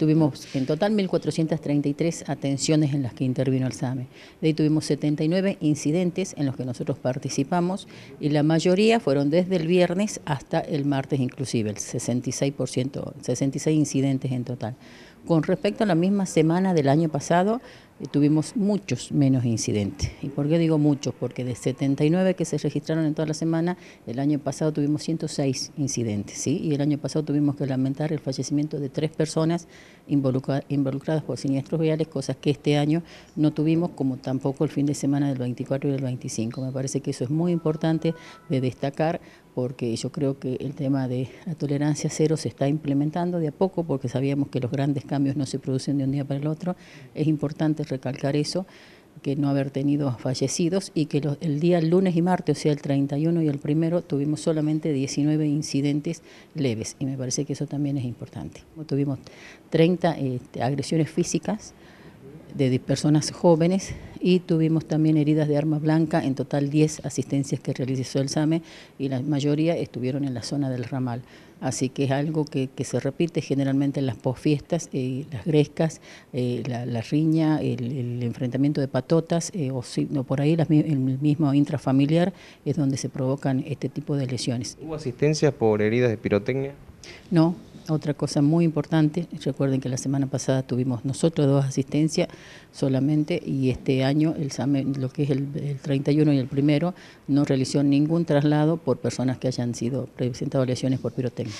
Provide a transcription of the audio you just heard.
Tuvimos en total 1.433 atenciones en las que intervino el SAME. De ahí tuvimos 79 incidentes en los que nosotros participamos y la mayoría fueron desde el viernes hasta el martes inclusive, el 66%, 66 incidentes en total. Con respecto a la misma semana del año pasado, tuvimos muchos menos incidentes. ¿Y por qué digo muchos? Porque de 79 que se registraron en toda la semana, el año pasado tuvimos 106 incidentes, Y el año pasado tuvimos que lamentar el fallecimiento de tres personas involucradas por siniestros viales, cosas que este año no tuvimos, como tampoco el fin de semana del 24 y del 25. Me parece que eso es muy importante de destacar porque yo creo que el tema de la tolerancia cero se está implementando de a poco, porque sabíamos que los grandes cambios no se producen de un día para el otro. Es importante recalcar eso, que no haber tenido fallecidos y que el día lunes y martes, o sea, el 31 y el primero, tuvimos solamente 19 incidentes leves y me parece que eso también es importante. Tuvimos 30 este, agresiones físicas, de personas jóvenes y tuvimos también heridas de arma blanca, en total 10 asistencias que realizó el SAME y la mayoría estuvieron en la zona del ramal. Así que es algo que, se repite generalmente en las posfiestas, eh, las grescas, eh, la, riña, el, enfrentamiento de patotas eh, o, por ahí el mismo intrafamiliar es donde se provocan este tipo de lesiones. ¿Hubo asistencias por heridas de pirotecnia? No, otra cosa muy importante, recuerden que la semana pasada tuvimos nosotros dos asistencias solamente y este año el lo que es el, 31 y el primero, no realizó ningún traslado por personas que hayan sido presentadas lesiones por pirotecnia.